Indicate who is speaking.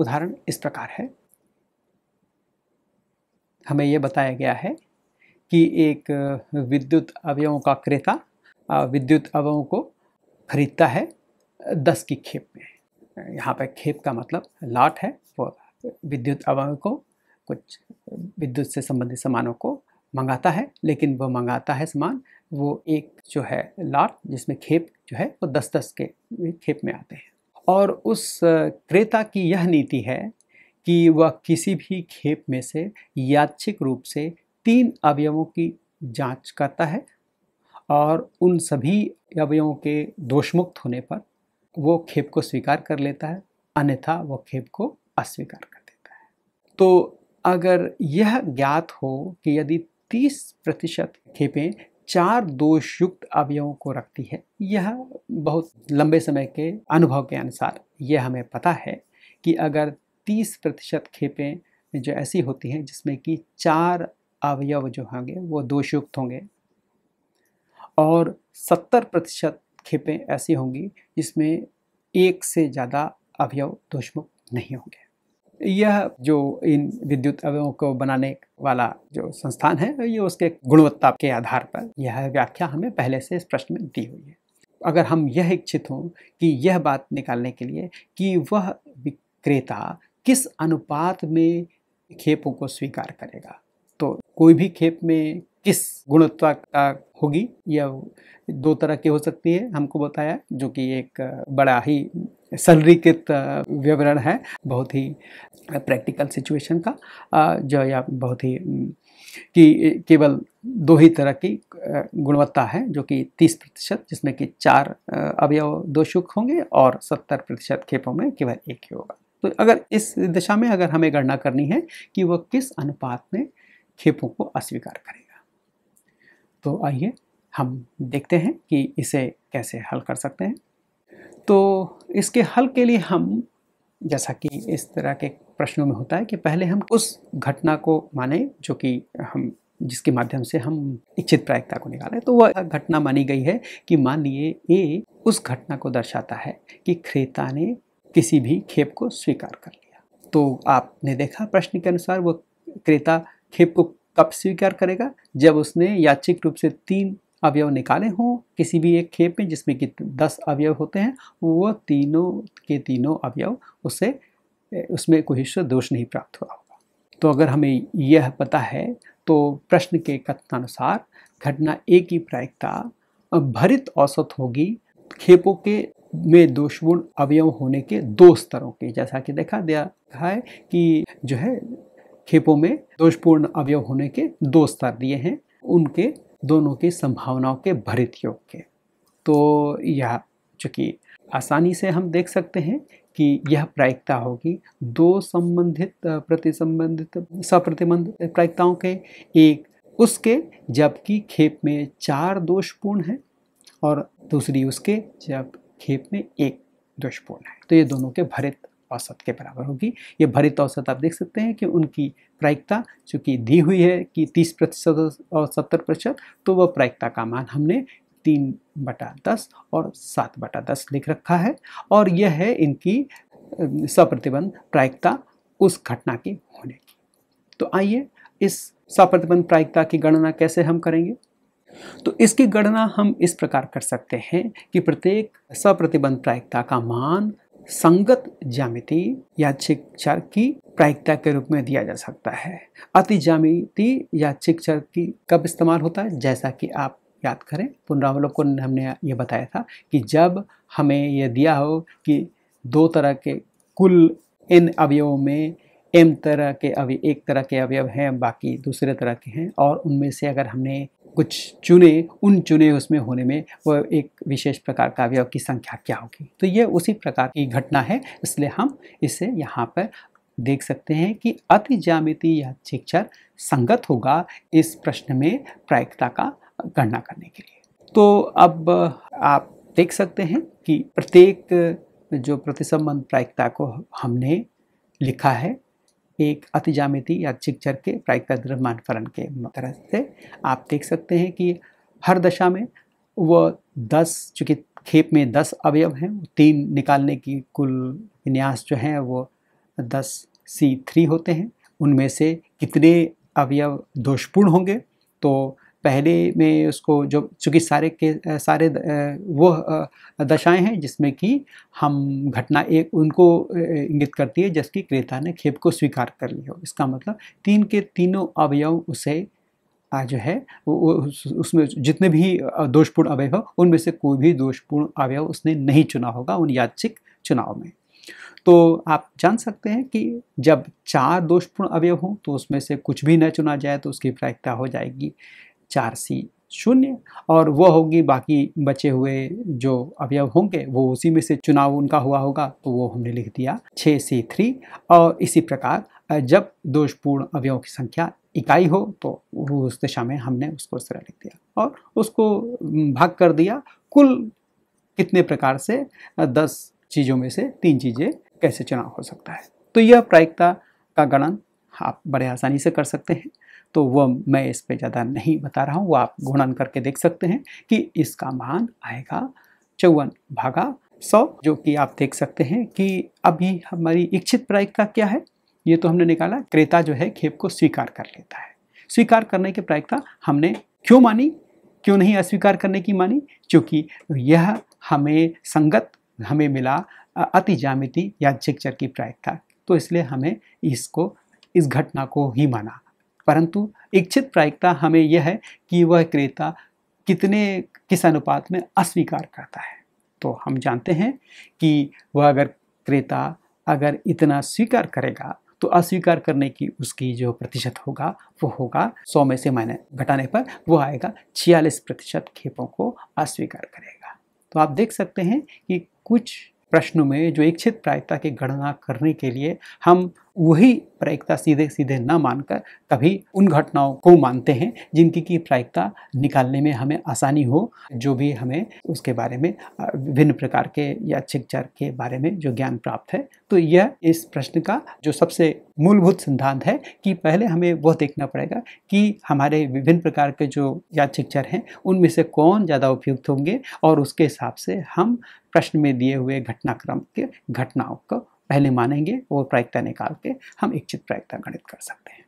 Speaker 1: उदाहरण इस प्रकार है हमें यह बताया गया है कि एक विद्युत अवयवों का क्रेता विद्युत अवयवों को खरीदता है दस की खेप में यहाँ पर खेप का मतलब लाट है वो विद्युत अवयव को कुछ विद्युत से संबंधित सामानों को मंगाता है लेकिन वो मंगाता है सामान वो एक जो है लाट जिसमें खेप जो है वो दस दस के खेप में आते हैं और उस क्रेता की यह नीति है कि वह किसी भी खेप में से यादृिक रूप से तीन अवयवों की जांच करता है और उन सभी अवयवों के दोषमुक्त होने पर वो खेप को स्वीकार कर लेता है अन्यथा वो खेप को अस्वीकार कर देता है तो अगर यह ज्ञात हो कि यदि 30 प्रतिशत खेपें चार दोषयुक्त अवयवों को रखती है यह बहुत लंबे समय के अनुभव के अनुसार यह हमें पता है कि अगर 30 प्रतिशत खेपें जो ऐसी होती हैं जिसमें कि चार अवयव जो होंगे वो दोषयुक्त होंगे और 70 प्रतिशत खेपें ऐसी होंगी जिसमें एक से ज़्यादा अवयव दोषमुक्त नहीं होंगे यह जो इन विद्युत अवयवों को बनाने वाला जो संस्थान है ये उसके गुणवत्ता के आधार पर यह व्याख्या हमें पहले से इस प्रश्न में दी हुई है अगर हम यह इच्छित हों कि यह बात निकालने के लिए कि वह विक्रेता किस अनुपात में खेपों को स्वीकार करेगा तो कोई भी खेप में किस गुणवत्ता का होगी यह दो तरह की हो सकती है हमको बताया जो कि एक बड़ा ही संरेखित विवरण है बहुत ही प्रैक्टिकल सिचुएशन का जो या बहुत ही कि केवल दो ही तरह की गुणवत्ता है जो कि 30 प्रतिशत जिसमें कि चार अवयव दो दोषुक होंगे और 70 प्रतिशत खेपों में केवल एक ही होगा तो अगर इस दिशा में अगर हमें गणना करनी है कि वह किस अनुपात में खेपों को अस्वीकार करेगा तो आइए हम देखते हैं कि इसे कैसे हल कर सकते हैं तो इसके हल के लिए हम जैसा कि इस तरह के प्रश्नों में होता है कि पहले हम उस घटना को माने जो कि हम जिसके माध्यम से हम इच्छित प्रायिकता को निकालें तो वह घटना मानी गई है कि मान लिए ए उस घटना को दर्शाता है कि क्रेता ने किसी भी खेप को स्वीकार कर लिया तो आपने देखा प्रश्न के अनुसार वह क्रेता खेप को कब स्वीकार करेगा जब उसने याचिक रूप से तीन अवयव निकाले हों किसी भी एक खेप में जिसमें कि दस अवयव होते हैं वो तीनों के तीनों अवयव उससे उसमें कोई हिस्सा दोष नहीं प्राप्त हुआ होगा तो अगर हमें यह पता है तो प्रश्न के कथनानुसार घटना ए की प्रायिकता भरित औसत होगी खेपों के में दोषपूर्ण अवयव होने के दो स्तरों के जैसा कि देखा गया है कि जो है खेपों में दोषपूर्ण अवयव होने के दो स्तर दिए हैं उनके दोनों की संभावनाओं के भरित योग के तो यह चूँकि आसानी से हम देख सकते हैं कि यह प्रायिकता होगी दो संबंधित प्रतिसंबंधित सप्रतिबंध प्रायिकताओं के एक उसके जबकि खेप में चार दोषपूर्ण हैं और दूसरी उसके जब खेप में एक दोषपूर्ण है तो ये दोनों के भरित औसत के बराबर होगी ये भरित औसत आप देख सकते हैं कि उनकी प्रायिकता चूँकि दी हुई है कि 30 प्रतिशत और 70 प्रतिशत तो वह प्रायिकता का मान हमने तीन बटा दस और सात बटा दस लिख रखा है और यह है इनकी सप्रतिबंध प्रायिकता उस घटना की होने की तो आइए इस सप्रतिबंध प्रायिकता की गणना कैसे हम करेंगे तो इसकी गणना हम इस प्रकार कर सकते हैं कि प्रत्येक सप्रतिबंध प्रायिकता का मान संगत ज्यामिति या चर की प्रायिकता के रूप में दिया जा सकता है अति ज्यामिति या चर की कब इस्तेमाल होता है जैसा कि आप याद करें पुनरावलोकन हमने ये बताया था कि जब हमें यह दिया हो कि दो तरह के कुल इन अवयवों में एम तरह के अवय एक तरह के अवयव हैं बाकी दूसरे तरह के हैं और उनमें से अगर हमने कुछ चुने उन चुने उसमें होने में वह एक विशेष प्रकार का अवयव की संख्या क्या होगी तो ये उसी प्रकार की घटना है इसलिए हम इसे यहाँ पर देख सकते हैं कि अति जामिति या शिक्षर संगत होगा इस प्रश्न में प्रायिकता का गणना करने के लिए तो अब आप देख सकते हैं कि प्रत्येक जो प्रतिसंबंध प्रायिकता को हमने लिखा है एक जामिति या चिकचर के प्रायिकता द्रव्यमान फलन के तरह से आप देख सकते हैं कि हर दशा में वह दस चूँकि खेप में दस अवयव हैं तीन निकालने की कुल विन्यास जो हैं वो दस सी थ्री होते हैं उनमें से कितने अवयव दोषपूर्ण होंगे तो पहले में उसको जो चूँकि सारे के सारे वो दशाएं हैं जिसमें कि हम घटना एक उनको इंगित करती है जबकि क्रेता ने खेप को स्वीकार कर लिया हो इसका मतलब तीन के तीनों अवयव उसे जो है उसमें जितने भी दोषपूर्ण अवयव हो उनमें से कोई भी दोषपूर्ण अवयव उसने नहीं चुना होगा उन याचिक चुनाव में तो आप जान सकते हैं कि जब चार दोषपूर्ण अवयव हों तो उसमें से कुछ भी न चुना जाए तो उसकी प्रायिकता हो जाएगी चार सी शून्य और वह होगी बाकी बचे हुए जो अवयव होंगे वो उसी में से चुनाव उनका हुआ होगा तो वो हमने लिख दिया छः सी थ्री और इसी प्रकार जब दोषपूर्ण अवयवों की संख्या इकाई हो तो वो उस दिशा में हमने उसको इस तरह लिख दिया और उसको भाग कर दिया कुल कितने प्रकार से दस चीज़ों में से तीन चीज़ें कैसे चुनाव हो सकता है तो यह प्रायिकता का गणन आप बड़े आसानी से कर सकते हैं तो वह मैं इस पर ज़्यादा नहीं बता रहा हूँ वो आप गुणन करके देख सकते हैं कि इसका मान आएगा चौवन भागा सौ जो कि आप देख सकते हैं कि अभी हमारी इच्छित प्रायिकता क्या है ये तो हमने निकाला क्रेता जो है खेप को स्वीकार कर लेता है स्वीकार करने की प्रायिकता हमने क्यों मानी क्यों नहीं अस्वीकार करने की मानी क्योंकि यह हमें संगत हमें मिला अति जामिति या जिक्चर की प्रायिकता तो इसलिए हमें इसको इस घटना को ही माना परंतु इच्छित प्रायिकता हमें यह है कि वह क्रेता कितने किस अनुपात में अस्वीकार करता है तो हम जानते हैं कि वह अगर क्रेता अगर इतना स्वीकार करेगा तो अस्वीकार करने की उसकी जो प्रतिशत होगा वो होगा सौ में से मायने घटाने पर वो आएगा छियालीस प्रतिशत खेपों को अस्वीकार करेगा तो आप देख सकते हैं कि कुछ प्रश्नों में जो इच्छित प्रायिकता की गणना करने के लिए हम वही प्रायिकता सीधे सीधे न मानकर कभी उन घटनाओं को मानते हैं जिनकी की प्रायिकता निकालने में हमें आसानी हो जो भी हमें उसके बारे में विभिन्न प्रकार के या शिक्षर के बारे में जो ज्ञान प्राप्त है तो यह इस प्रश्न का जो सबसे मूलभूत सिद्धांत है कि पहले हमें वह देखना पड़ेगा कि हमारे विभिन्न प्रकार के जो याद हैं उनमें से कौन ज़्यादा उपयुक्त होंगे और उसके हिसाब से हम प्रश्न में दिए हुए घटनाक्रम के घटनाओं को पहले मानेंगे और प्रायिकता निकाल के हम इच्छित प्रायिकता गणित कर सकते हैं